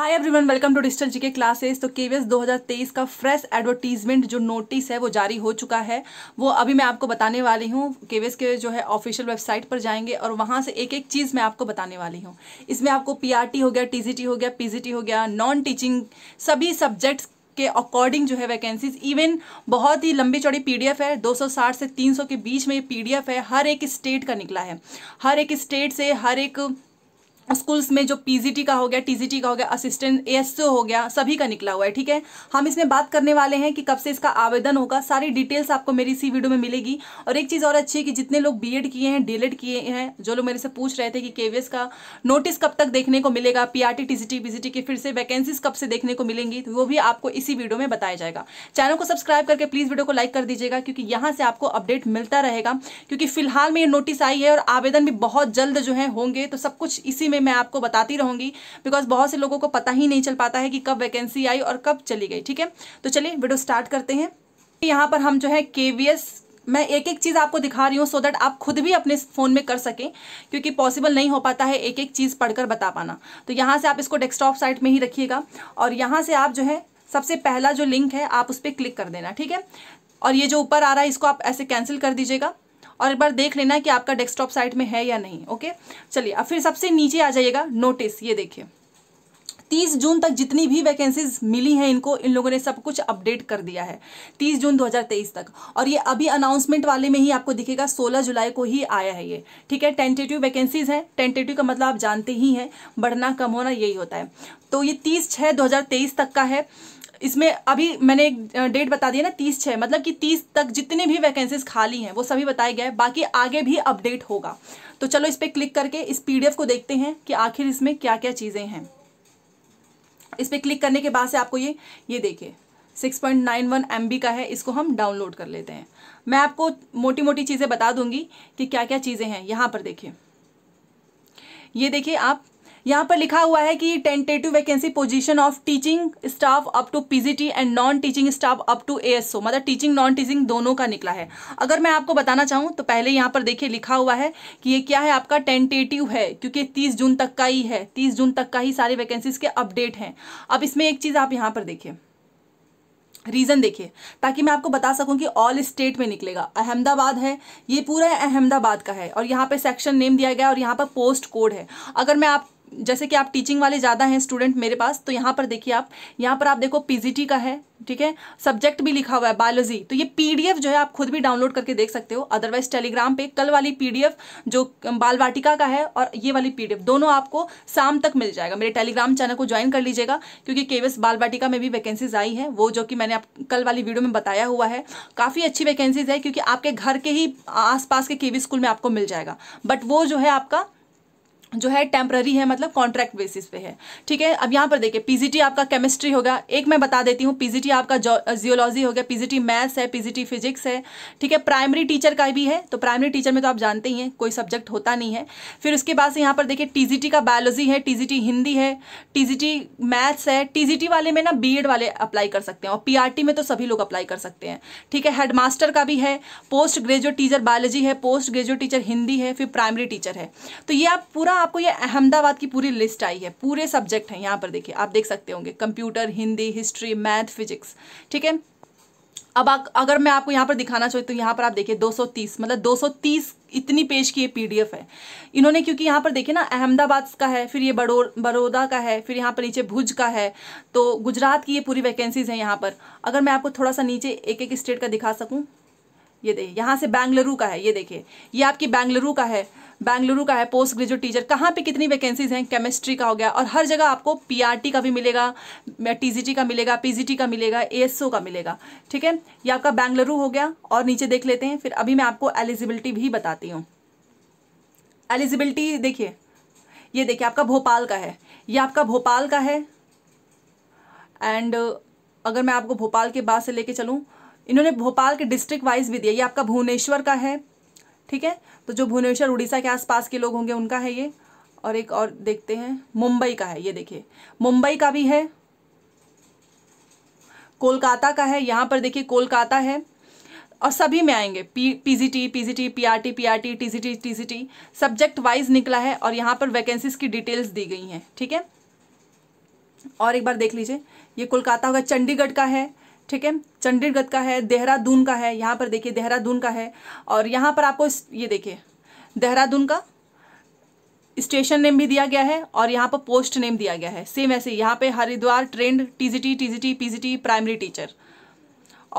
hi everyone welcome to digital GK classes तो KVS 2023 का fresh advertisement जो notice है वो जारी हो चुका है वो अभी मैं आपको बताने वाली हूँ केवीएस के जो है ऑफिशियल वेबसाइट पर जाएंगे और वहाँ से एक एक चीज़ मैं आपको बताने वाली हूँ इसमें आपको पीआरटी हो गया टीजीटी हो गया पीजीटी हो गया नॉन टीचिंग सभी सब्जेक्ट्स के अकॉर्डिंग जो है वैकेंसीज इवन बहुत ही लंबी चौड़ी पीडीएफ है 260 से 300 के बीच में ये पीडीएफ है हर एक स्टेट का निकला है हर एक स्टेट से हर एक स्कूल्स में जो पीजीटी का हो गया टीजीटी का हो गया असिस्टेंट एएसओ हो गया सभी का निकला हुआ है ठीक है हम इसमें बात करने वाले हैं कि कब से इसका आवेदन होगा सारी डिटेल्स आपको मेरी इसी वीडियो में मिलेगी और एक चीज़ और अच्छी है कि जितने लोग बीएड किए हैं डीएलएड किए हैं जो लोग मेरे से पूछ रहे थे कि के का नोटिस कब तक देखने को मिलेगा पी आर टी की फिर से वैकेंसीज कब से देखने को मिलेंगी तो वो भी आपको इसी वीडियो में बताया जाएगा चैनल को सब्सक्राइब करके प्लीज़ वीडियो को लाइक कर दीजिएगा क्योंकि यहाँ से आपको अपडेट मिलता रहेगा क्योंकि फिलहाल में ये नोटिस आई है और आवेदन भी बहुत जल्द जो है होंगे तो सब कुछ इसी में मैं आपको बताती रहूंगी बिकॉज बहुत से लोगों को पता ही नहीं चल पाता है कि कब वैकेंसी आई और कब चली गई ठीक है तो चलिए वीडियो स्टार्ट करते हैं यहाँ पर हम जो है के मैं एक एक चीज़ आपको दिखा रही हूँ सो दैट आप खुद भी अपने फ़ोन में कर सकें क्योंकि पॉसिबल नहीं हो पाता है एक एक चीज़ पढ़कर बता पाना तो यहाँ से आप इसको डेस्कटॉप साइट में ही रखिएगा और यहाँ से आप जो है सबसे पहला जो लिंक है आप उस पर क्लिक कर देना ठीक है और ये जो ऊपर आ रहा है इसको आप ऐसे कैंसिल कर दीजिएगा और एक बार देख लेना कि आपका डेस्कटॉप साइट में है या नहीं ओके चलिए अब फिर सबसे नीचे आ जाइएगा नोटिस ये देखिए तीस जून तक जितनी भी वैकेंसीज मिली हैं इनको इन लोगों ने सब कुछ अपडेट कर दिया है तीस जून 2023 तक और ये अभी अनाउंसमेंट वाले में ही आपको दिखेगा सोलह जुलाई को ही आया है ये ठीक है टेंटेटिव वैकेंसीज हैं टेंटेटिव का मतलब आप जानते ही हैं बढ़ना कम होना यही होता है तो ये तीस छः दो तक का है इसमें अभी मैंने एक डेट बता दिया ना तीस छः मतलब कि तीस तक जितनी भी वैकेंसीज खाली हैं वो सभी बताए गए बाकी आगे भी अपडेट होगा तो चलो इस पर क्लिक करके इस पी को देखते हैं कि आखिर इसमें क्या क्या चीज़ें हैं इस पर क्लिक करने के बाद से आपको ये ये देखिए 6.91 पॉइंट का है इसको हम डाउनलोड कर लेते हैं मैं आपको मोटी मोटी चीज़ें बता दूंगी कि क्या क्या चीज़ें हैं यहाँ पर देखिए ये देखिए आप यहाँ पर लिखा हुआ है कि tentative vacancy position of teaching staff up to PGT and non teaching staff up to ASO मतलब टीचिंग नॉन टीचिंग दोनों का निकला है अगर मैं आपको बताना चाहूँ तो पहले यहाँ पर देखिए लिखा हुआ है कि ये क्या है आपका टेंटेटिव है क्योंकि तीस जून तक का ही है तीस जून तक का ही सारे वैकेंसीज के अपडेट हैं अब इसमें एक चीज़ आप यहाँ पर देखिए रीज़न देखिए ताकि मैं आपको बता सकूं कि ऑल स्टेट में निकलेगा अहमदाबाद है ये पूरा अहमदाबाद का है और यहाँ पे सेक्शन नेम दिया गया और यहाँ पर पोस्ट कोड है अगर मैं आप जैसे कि आप टीचिंग वाले ज़्यादा हैं स्टूडेंट मेरे पास तो यहाँ पर देखिए आप यहाँ पर आप देखो पीजीटी का है ठीक है सब्जेक्ट भी लिखा हुआ है बायोलॉजी तो ये पीडीएफ जो है आप खुद भी डाउनलोड करके देख सकते हो अदरवाइज टेलीग्राम पे कल वाली पीडीएफ जो बाल वाटिका का है और ये वाली पीडीएफ दोनों आपको शाम तक मिल जाएगा मेरे टेलीग्राम चैनल को ज्वाइन कर लीजिएगा क्योंकि केवीएस बाल वाटिका में भी वैकेंसीज आई है वो जो कि मैंने आप कल वाली वीडियो में बताया हुआ है काफ़ी अच्छी वैकेंसीज है क्योंकि आपके घर के ही पास के केवी स्कूल में आपको मिल जाएगा बट वो जो है आपका जो है टेम्प्ररी है मतलब कॉन्ट्रैक्ट बेसिस पे है ठीक है अब यहाँ पर देखिए पीजीटी आपका केमिस्ट्री होगा एक मैं बता देती हूँ पीजीटी आपका जियोलॉजी हो गया पीजीटी मैथ्स है पीजीटी फिजिक्स है ठीक है प्राइमरी टीचर का भी है तो प्राइमरी टीचर में तो आप जानते ही हैं कोई सब्जेक्ट होता नहीं है फिर उसके बाद से यहाँ पर देखिए टी का बायोलॉजी है टी हिंदी है टी मैथ्स है टी वाले में ना बी वाले अप्लाई कर सकते हैं और पी में तो सभी लोग अप्लाई कर सकते हैं ठीक है हेडमास्टर का भी है पोस्ट ग्रेजुएट टीचर बायोलॉजी है पोस्ट ग्रेजुएट टीचर हिंदी है फिर प्राइमरी टीचर है तो ये आप पूरा यहाँ आपको ये अहमदाबाद की पूरी लिस्ट आई है पूरे सब्जेक्ट हैं यहाँ पर देखिए आप देख सकते होंगे computer Hindi history math physics ठीक है अब आ, अगर मैं आपको यहाँ पर दिखाना चाहूँ तो यहाँ पर आप देखिए 230 मतलब 230 इतनी पेज की ये पीडीएफ है इन्होंने क्योंकि यहाँ पर देखिए ना अहमदाबाद का है फिर ये बड़ो बड़ौदा का है फिर यहाँ पर नीचे भुज का है तो गुजरात की ये पूरी वैकेंसीज हैं यहाँ पर अगर मैं आपको थोड़ा सा नीचे एक एक स्टेट का दिखा सकूँ ये देखिए यहाँ से बैंगलुरु का है ये देखिए ये आपकी बैंगलुरु का है बैंगलुरु का है पोस्ट ग्रेजुएट टीचर कहाँ पे कितनी वैकेंसीज हैं केमिस्ट्री का हो गया और हर जगह आपको पीआरटी का भी मिलेगा टीजीटी का मिलेगा पीजीटी का मिलेगा एएसओ का मिलेगा ठीक है ये आपका बैंगलुरु हो गया और नीचे देख लेते हैं फिर अभी मैं आपको एलिजिबिलिटी भी बताती हूँ एलिजिबिलिटी देखिए ये देखिए आपका भोपाल का है ये आपका भोपाल का है एंड अगर मैं आपको भोपाल के बाद से लेके चलूँ इन्होंने भोपाल के डिस्ट्रिक्ट वाइज भी दिया ये आपका भुवनेश्वर का है ठीक है तो जो भुवनेश्वर उड़ीसा के आसपास के लोग होंगे उनका है ये और एक और देखते हैं मुंबई का है ये देखिए मुंबई का भी है कोलकाता का है यहाँ पर देखिए कोलकाता है और सभी में आएंगे P PGT PGT PRT PRT TGT TGT subject wise निकला है और यहाँ पर वैकेंसीज की डिटेल्स दी गई हैं ठीक है और एक बार देख लीजिए ये कोलकाता होगा चंडीगढ़ का है ठीक है चंडीगढ़ का है देहरादून का है यहाँ पर देखिए देहरादून का है और यहाँ पर आपको ये देखिए देहरादून का स्टेशन नेम भी दिया गया है और यहाँ पर पोस्ट नेम दिया गया है सेम ऐसे यहाँ पे Haridwar trained TGT TGT PGT primary teacher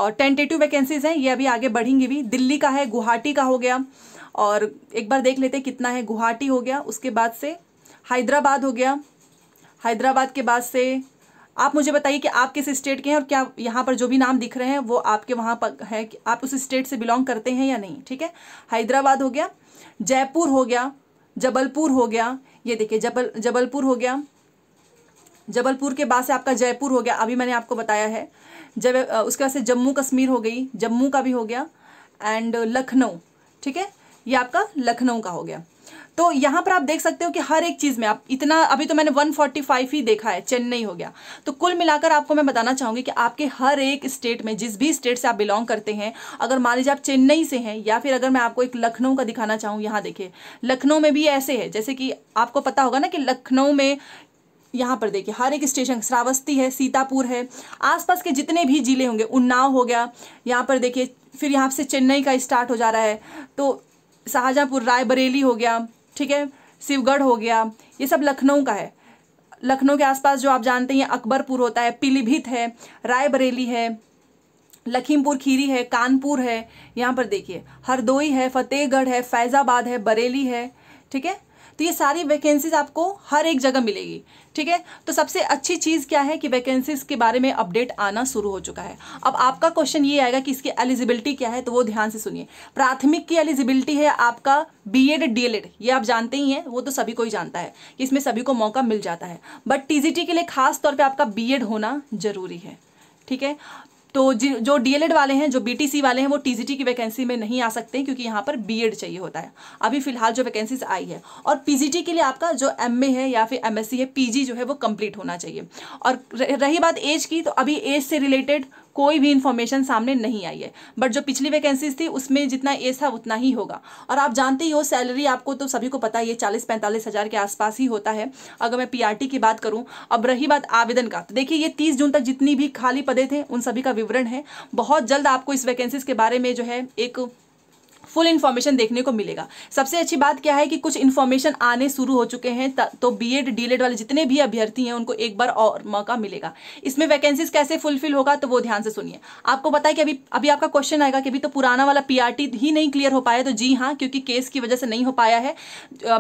और टेंटेटिव वैकेंसीज हैं ये अभी आगे बढ़ेंगी भी दिल्ली का है गुवाहाटी का हो गया और एक बार देख लेते कितना है गुवाहाटी हो गया उसके बाद से हैदराबाद हो गया हैदराबाद के बाद से आप मुझे बताइए कि आप किस स्टेट के हैं और क्या यहाँ पर जो भी नाम दिख रहे हैं वो आपके वहाँ पर है कि आप उस स्टेट से बिलोंग करते हैं या नहीं ठीक है हैदराबाद हो गया जयपुर हो गया जबलपुर हो गया ये देखिए जबल जबलपुर हो गया जबलपुर के बाद से आपका जयपुर हो गया अभी मैंने आपको बताया है जब उसके बाद से जम्मू कश्मीर हो गई जम्मू का भी हो गया एंड लखनऊ ठीक है ये आपका लखनऊ का हो गया तो यहाँ पर आप देख सकते हो कि हर एक चीज़ में आप इतना अभी तो मैंने 145 ही देखा है चेन्नई हो गया तो कुल मिलाकर आपको मैं बताना चाहूँगी कि आपके हर एक स्टेट में जिस भी स्टेट से आप बिलोंग करते हैं अगर मान लीजिए आप चेन्नई से हैं या फिर अगर मैं आपको एक लखनऊ का दिखाना चाहूँ यहाँ देखिए लखनऊ में भी ऐसे है जैसे कि आपको पता होगा ना कि लखनऊ में यहाँ पर देखिए हर एक स्टेशन श्रावस्ती है सीतापुर है आसपास के जितने भी ज़िले होंगे उन्नाव हो गया यहाँ पर देखिए फिर यहाँ से चेन्नई का स्टार्ट हो जा रहा है तो शाहजहाँपुर रायबरेली हो गया ठीक है शिवगढ़ हो गया ये सब लखनऊ का है लखनऊ के आसपास जो आप जानते हैं अकबरपुर होता है पीलीभीत है रायबरेली है लखीमपुर खीरी है कानपुर है यहाँ पर देखिए हरदोई है फतेहगढ़ है फैज़ाबाद है बरेली है ठीक है तो ये सारी वैकेंसीज आपको हर एक जगह मिलेगी ठीक है तो सबसे अच्छी चीज़ क्या है कि वैकेंसीज के बारे में अपडेट आना शुरू हो चुका है अब आपका क्वेश्चन ये आएगा कि इसकी एलिजिबिलिटी क्या है तो वो ध्यान से सुनिए प्राथमिक की एलिजिबिलिटी है आपका B Ed D El Ed ये आप जानते ही हैं वो तो सभी को ही जानता है कि इसमें सभी को मौका मिल जाता है बट टी के लिए खास तौर पर आपका बी होना जरूरी है ठीक है तो जो डीएलएड वाले हैं जो बीटीसी वाले हैं वो टीजीटी की वैकेंसी में नहीं आ सकते क्योंकि यहाँ पर बीएड चाहिए होता है अभी फिलहाल जो वैकेंसीज आई है और पीजीटी के लिए आपका जो एमए है या फिर एमएससी है पीजी जो है वो कंप्लीट होना चाहिए और रही बात एज की तो अभी एज से रिलेटेड कोई भी इन्फॉर्मेशन सामने नहीं आई है बट जो पिछली वैकेंसीज थी उसमें जितना एज था उतना ही होगा और आप जानते ही हो सैलरी आपको तो सभी को पता ही है चालीस पैंतालीस हज़ार के आसपास ही होता है अगर मैं पीआरटी की बात करूं अब रही बात आवेदन का तो देखिए ये तीस जून तक जितनी भी खाली पदे थे उन सभी का विवरण है बहुत जल्द आपको इस वैकेंसीज के बारे में जो है एक फुल इन्फॉर्मेशन देखने को मिलेगा सबसे अच्छी बात क्या है कि कुछ इन्फॉर्मेशन आने शुरू हो चुके हैं तो बी एड डी वाले जितने भी अभ्यर्थी हैं उनको एक बार और मौका मिलेगा इसमें वैकेंसीज कैसे फुलफिल होगा तो वो ध्यान से सुनिए आपको पता है कि अभी अभी आपका क्वेश्चन आएगा कि अभी तो पुराना वाला पी ही नहीं क्लियर हो पाया तो जी हाँ क्योंकि केस की वजह से नहीं हो पाया है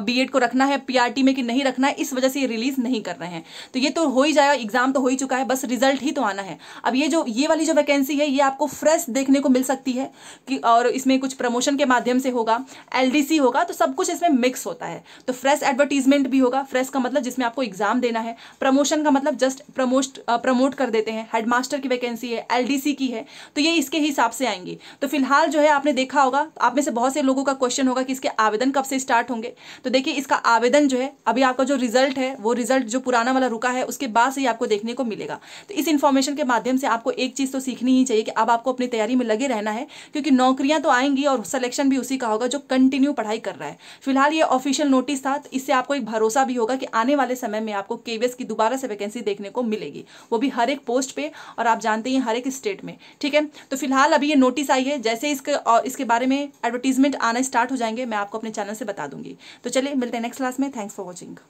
बी को रखना है पी में कि नहीं रखना है इस वजह से ये रिलीज नहीं कर रहे हैं तो ये तो हो ही जाएगा एग्जाम तो हो ही चुका है बस रिजल्ट ही तो आना है अब ये जो ये वाली जो वैकेंसी है ये आपको फ्रेश देखने को मिल सकती है कि और इसमें कुछ प्रमोशन के माध्यम से होगा एलडीसी होगा तो सब कुछ इसमें मिक्स होता है तो फ्रेश एडवर्टीजमेंट भी होगा फ्रेश का मतलब जिसमें आपको एग्जाम देना है प्रमोशन का मतलब जस्ट प्रमोट प्रमोट कर देते हैं हेडमास्टर की वैकेंसी है एलडीसी की है तो ये इसके हिसाब से आएंगी तो फिलहाल जो है आपने देखा होगा आप में से बहुत से लोगों का क्वेश्चन होगा कि इसके आवेदन कब से स्टार्ट होंगे तो देखिए इसका आवेदन जो है अभी आपका जो रिजल्ट है वो रिजल्ट जो पुराना वाला रुका है उसके बाद से ही आपको देखने को मिलेगा तो इस इन्फॉर्मेशन के माध्यम से आपको एक चीज़ तो सीखनी ही चाहिए कि अब आपको अपनी तैयारी में लगे रहना है क्योंकि नौकरियां तो आएंगी और सिलेक्शन भी उसी का होगा जो कंटिन्यू पढ़ाई कर रहा है फिलहाल ये ऑफिशियल नोटिस था तो इससे आपको एक भरोसा भी होगा कि आने वाले समय में आपको केवीएस की दोबारा से वैकेंसी देखने को मिलेगी वो भी हर एक पोस्ट पे और आप जानते हैं हर एक स्टेट में ठीक है तो फिलहाल अभी ये नोटिस आई है जैसे इसके इसके बारे में एडवर्टीजमेंट आना स्टार्ट हो जाएंगे मैं आपको अपने चैनल से बता दूंगी तो चलिए मिलते हैं नेक्स्ट क्लास में थैंक्स फॉर वॉचिंग